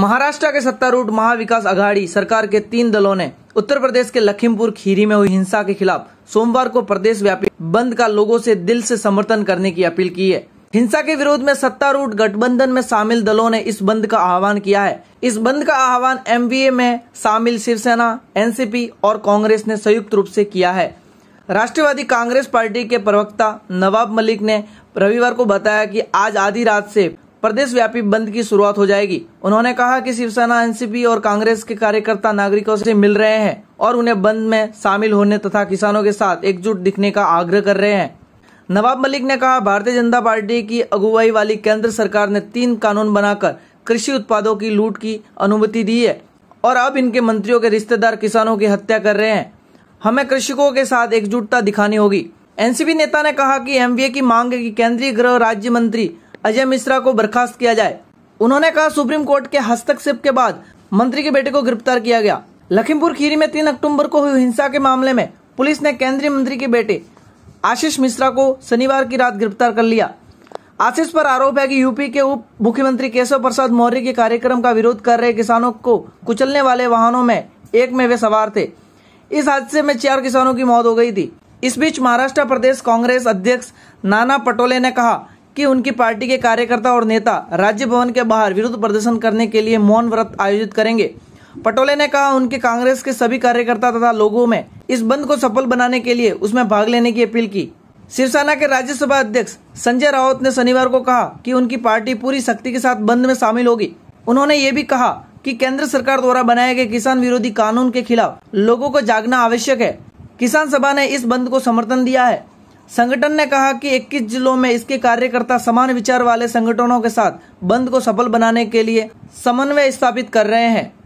महाराष्ट्र के सत्तारूढ़ महाविकास अघाड़ी सरकार के तीन दलों ने उत्तर प्रदेश के लखीमपुर खीरी में हुई हिंसा के खिलाफ सोमवार को प्रदेश व्यापी बंद का लोगों से दिल से समर्थन करने की अपील की है हिंसा के विरोध में सत्तारूढ़ गठबंधन में शामिल दलों ने इस बंद का आह्वान किया है इस बंद का आह्वान एम में शामिल शिवसेना एनसीपी और कांग्रेस ने संयुक्त रूप से किया है राष्ट्रवादी कांग्रेस पार्टी के प्रवक्ता नवाब मलिक ने रविवार को बताया कि आज आधी रात से प्रदेश व्यापी बंद की शुरुआत हो जाएगी उन्होंने कहा कि शिवसेना एनसीपी और कांग्रेस के कार्यकर्ता नागरिकों से मिल रहे हैं और उन्हें बंद में शामिल होने तथा किसानों के साथ एकजुट दिखने का आग्रह कर रहे हैं नवाब मलिक ने कहा भारतीय जनता पार्टी की अगुवाई वाली केंद्र सरकार ने तीन कानून बनाकर कृषि उत्पादों की लूट की अनुमति दी है और अब इनके मंत्रियों के रिश्तेदार किसानों की हत्या कर रहे हैं हमें कृषकों के साथ एकजुटता दिखानी होगी एनसीपी नेता ने कहा कि एमबीए की मांग है कि केंद्रीय गृह राज्य मंत्री अजय मिश्रा को बर्खास्त किया जाए उन्होंने कहा सुप्रीम कोर्ट के हस्तक्षेप के बाद मंत्री के बेटे को गिरफ्तार किया गया लखीमपुर खीरी में तीन अक्टूबर को हुई हिंसा के मामले में पुलिस ने केंद्रीय मंत्री के बेटे आशीष मिश्रा को शनिवार की रात गिरफ्तार कर लिया आशीष पर आरोप है कि यूपी के उप मुख्यमंत्री केशव प्रसाद मौर्य के कार्यक्रम का विरोध कर रहे किसानों को कुचलने वाले वाहनों में एक में वे सवार थे इस हादसे में चार किसानों की मौत हो गई थी इस बीच महाराष्ट्र प्रदेश कांग्रेस अध्यक्ष नाना पटोले ने कहा कि उनकी पार्टी के कार्यकर्ता और नेता राज्य भवन के बाहर विरोध प्रदर्शन करने के लिए मौन व्रत आयोजित करेंगे पटोले ने कहा उनके कांग्रेस के सभी कार्यकर्ता तथा लोगों में इस बंद को सफल बनाने के लिए उसमें भाग लेने की अपील की शिवसेना के राज्यसभा अध्यक्ष संजय रावत ने शनिवार को कहा कि उनकी पार्टी पूरी शक्ति के साथ बंद में शामिल होगी उन्होंने ये भी कहा कि केंद्र सरकार द्वारा बनाए गए किसान विरोधी कानून के खिलाफ लोगों को जागना आवश्यक है किसान सभा ने इस बंद को समर्थन दिया है संगठन ने कहा कि 21 जिलों में इसके कार्यकर्ता समान विचार वाले संगठनों के साथ बंद को सफल बनाने के लिए समन्वय स्थापित कर रहे हैं